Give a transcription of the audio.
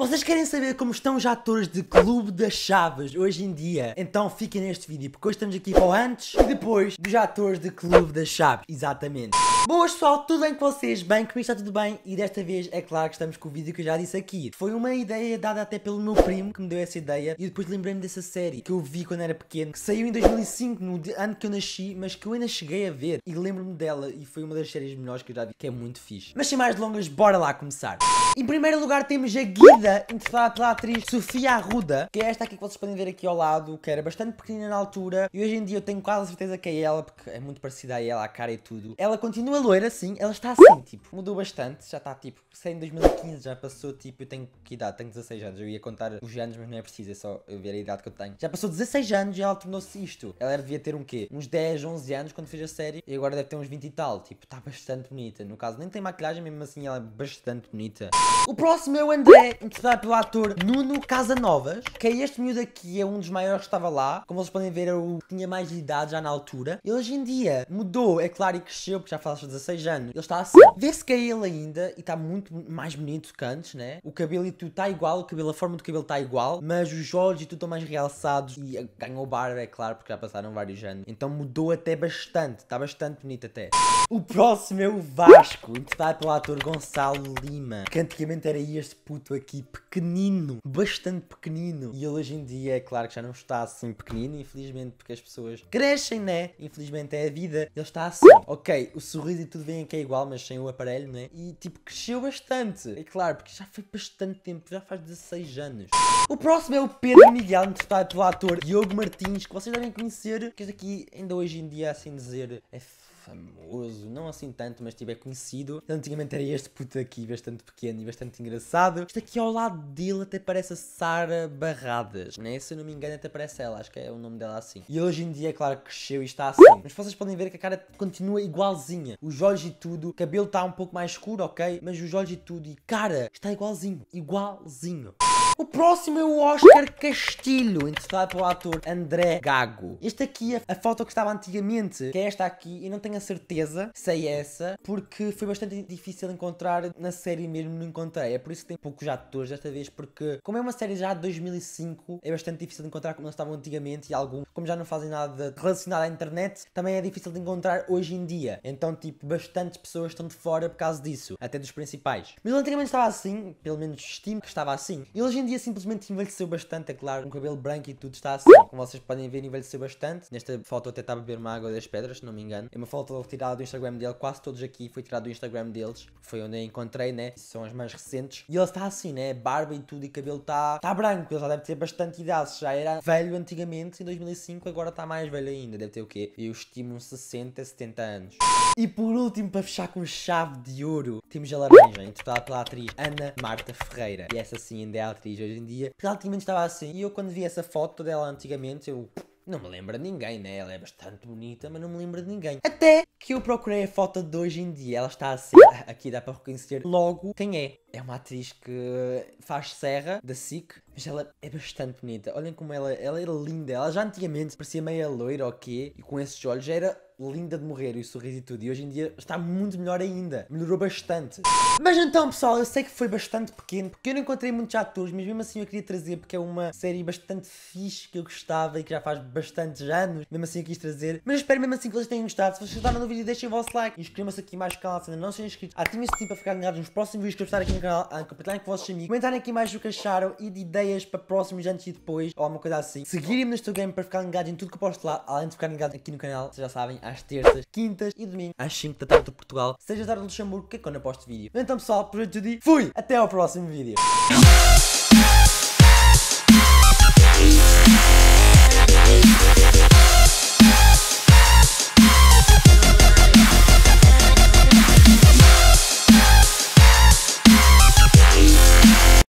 Vocês querem saber como estão os atores de Clube das Chaves hoje em dia? Então fiquem neste vídeo, porque hoje estamos aqui para o antes e depois dos atores de Clube das Chaves. Exatamente. Boas pessoal, tudo bem com vocês? Bem, comigo está tudo bem e desta vez é claro que estamos com o vídeo que eu já disse aqui. Foi uma ideia dada até pelo meu primo que me deu essa ideia e depois lembrei-me dessa série que eu vi quando era pequeno, que saiu em 2005, no ano que eu nasci, mas que eu ainda cheguei a ver e lembro-me dela e foi uma das séries melhores que eu já vi, que é muito fixe. Mas sem mais delongas, bora lá começar. Em primeiro lugar temos a Guida vida interessada pela atriz Sofia Arruda, que é esta aqui que vocês podem ver aqui ao lado, que era bastante pequenina na altura, e hoje em dia eu tenho quase certeza que é ela, porque é muito parecida a ela, a cara e tudo. Ela continua loira, assim, ela está assim, tipo, mudou bastante, já está tipo, sem é em 2015 já passou, tipo, eu tenho que idade? Tenho 16 anos, eu ia contar os anos, mas não é preciso, é só eu ver a idade que eu tenho. Já passou 16 anos e ela tornou-se isto. Ela devia ter um quê? Uns 10, 11 anos quando fez a série, e agora deve ter uns 20 e tal, tipo, está bastante bonita. No caso, nem tem maquilhagem, mesmo assim ela é bastante bonita. O próximo é o André, interpretada pelo ator Nuno Casanovas, que é este miúdo aqui é um dos maiores que estava lá, como vocês podem ver, é que tinha mais idade já na altura, ele hoje em dia mudou, é claro, e cresceu, porque já faz 16 anos, ele está assim, vê-se que é ele ainda, e está muito mais bonito que antes, né, o cabelo e tudo está igual, o cabelo, a forma do cabelo está igual, mas os olhos e tudo estão mais realçados, e eh, ganhou barba, é claro, porque já passaram vários anos, então mudou até bastante, está bastante bonito até. O próximo é o Vasco, interpretado pelo ator Gonçalo Lima, que antigamente era este puto aqui, pequenino, bastante pequenino. E ele hoje em dia, é claro que já não está assim pequenino, infelizmente, porque as pessoas crescem, né? Infelizmente é a vida. Ele está assim. Ok, o sorriso e tudo bem que é igual, mas sem o aparelho, né? E tipo, cresceu bastante. É claro, porque já foi bastante tempo, já faz 16 anos. O próximo é o Pedro Miguel, interpretado pelo ator Diogo Martins, que vocês devem conhecer, que aqui ainda hoje em dia, assim dizer, é famoso, não assim tanto, mas tiver tipo, é conhecido. Então, antigamente era este puto aqui, bastante pequeno e bastante engraçado. Isto aqui ao lado dele até parece a Sara Barradas, né? Se não me engano, até parece ela, acho que é o nome dela assim. E hoje em dia, é claro, cresceu e está assim. Mas vocês podem ver que a cara continua igualzinha. Os olhos e tudo, o cabelo está um pouco mais escuro, ok? Mas os olhos e tudo, e cara, está igualzinho, igualzinho. O próximo é o Oscar Castilho, interpretado pelo ator André Gago. Este aqui é a foto que estava antigamente, que é esta aqui, e não tenho a certeza sei essa, porque foi bastante difícil encontrar na série mesmo, não encontrei. É por isso que tem poucos atores desta vez, porque como é uma série já de 2005, é bastante difícil de encontrar como não estavam antigamente e algum, como já não fazem nada relacionado à internet, também é difícil de encontrar hoje em dia. Então, tipo, bastantes pessoas estão de fora por causa disso, até dos principais. Mas ele antigamente estava assim, pelo menos estimo que estava assim. E hoje em dia simplesmente envelheceu bastante, é claro, com um cabelo branco e tudo está assim. Como vocês podem ver, envelheceu bastante. Nesta foto até estava a beber uma água das pedras, se não me engano. É uma foto toda tirada do Instagram dele, quase todos aqui foi tirado do Instagram deles, foi onde eu encontrei, né? São as mais recentes. E ele está assim, né? Barba e tudo e cabelo está tá branco, ele já deve ter bastante idade, já era velho antigamente, em 2005 agora está mais velho ainda, deve ter o quê? Eu estimo uns 60, 70 anos. E por último, para fechar com chave de ouro, temos a laranja, interpretada pela atriz Ana Marta Ferreira. E essa sim ainda é atriz hoje em dia, porque ela antigamente estava assim, e eu quando vi essa foto dela antigamente, eu não me lembra de ninguém, né? Ela é bastante bonita, mas não me lembra de ninguém. Até que eu procurei a foto de hoje em dia. Ela está a ser... Aqui dá para reconhecer logo quem é. É uma atriz que faz serra da SIC. Mas ela é bastante bonita. Olhem como ela, ela era linda. Ela já antigamente parecia meio loira ou okay, quê. E com esses olhos já era linda de morrer e o sorriso e tudo. E hoje em dia está muito melhor ainda. Melhorou bastante. Mas então, pessoal, eu sei que foi bastante pequeno, porque eu não encontrei muitos atores, mas mesmo assim eu queria trazer, porque é uma série bastante fixe que eu gostava e que já faz bastantes anos. Mesmo assim eu quis trazer. Mas eu espero mesmo assim que vocês tenham gostado. Se vocês gostaram do vídeo, deixem o vosso like. Inscrevam-se aqui mais no canal se ainda não sejam inscritos. Ativem-se o para ficar ligados nos próximos vídeos que eu postar aqui no canal. Ah, compartilhem com vossos amigos. Comentarem aqui mais o que acharam e de ideias ideias para próximos antes e depois, ou alguma coisa assim. Seguirem-me no Instagram para ficar ligado em tudo que eu posto lá, além de ficar ligado aqui no canal, vocês já sabem, às terças, quintas e domingo, às 5 da tarde de Portugal, seja tarde de Luxemburgo, que é quando eu posto vídeo. Então pessoal, por hoje eu é digo, fui! Até ao próximo vídeo!